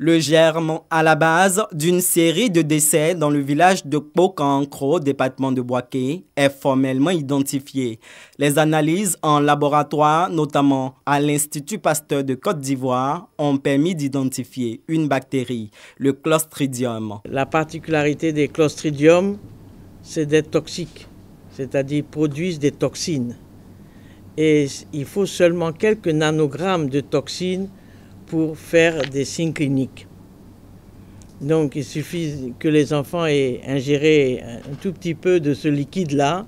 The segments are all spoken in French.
le germe à la base d'une série de décès dans le village de Pocancro, département de Boaké, est formellement identifié. Les analyses en laboratoire, notamment à l'Institut Pasteur de Côte d'Ivoire, ont permis d'identifier une bactérie, le Clostridium. La particularité des Clostridium, c'est d'être toxiques, c'est-à-dire produisent des toxines. Et il faut seulement quelques nanogrammes de toxines pour faire des signes cliniques. Donc il suffit que les enfants aient ingéré un tout petit peu de ce liquide-là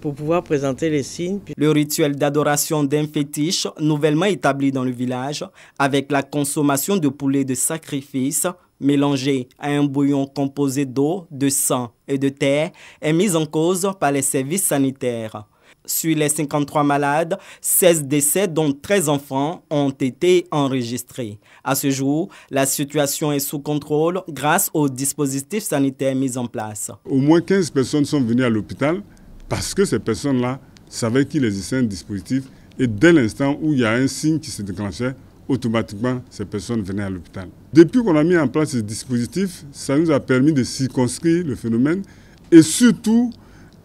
pour pouvoir présenter les signes. Le rituel d'adoration d'un fétiche nouvellement établi dans le village avec la consommation de poulet de sacrifice mélangé à un bouillon composé d'eau, de sang et de terre est mis en cause par les services sanitaires. Sur les 53 malades, 16 décès, dont 13 enfants, ont été enregistrés. À ce jour, la situation est sous contrôle grâce aux dispositifs sanitaires mis en place. Au moins 15 personnes sont venues à l'hôpital parce que ces personnes-là savaient qu'il existait un dispositif et dès l'instant où il y a un signe qui se déclenchait, automatiquement, ces personnes venaient à l'hôpital. Depuis qu'on a mis en place ce dispositif, ça nous a permis de circonscrire le phénomène et surtout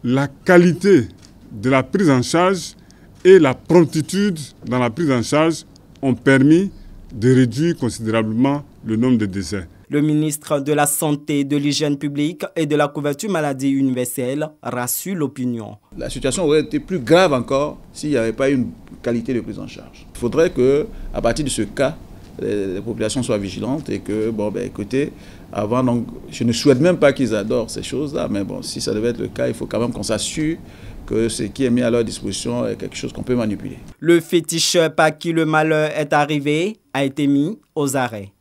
la qualité de la prise en charge et la promptitude dans la prise en charge ont permis de réduire considérablement le nombre de décès. Le ministre de la Santé, de l'Hygiène publique et de la couverture maladie universelle rassure l'opinion. La situation aurait été plus grave encore s'il n'y avait pas une qualité de prise en charge. Il faudrait que, à partir de ce cas, les, populations soient vigilantes et que, bon, ben, écoutez, avant, donc, je ne souhaite même pas qu'ils adorent ces choses-là, mais bon, si ça devait être le cas, il faut quand même qu'on s'assure que ce qui est mis à leur disposition est quelque chose qu'on peut manipuler. Le fétiche par qui le malheur est arrivé a été mis aux arrêts.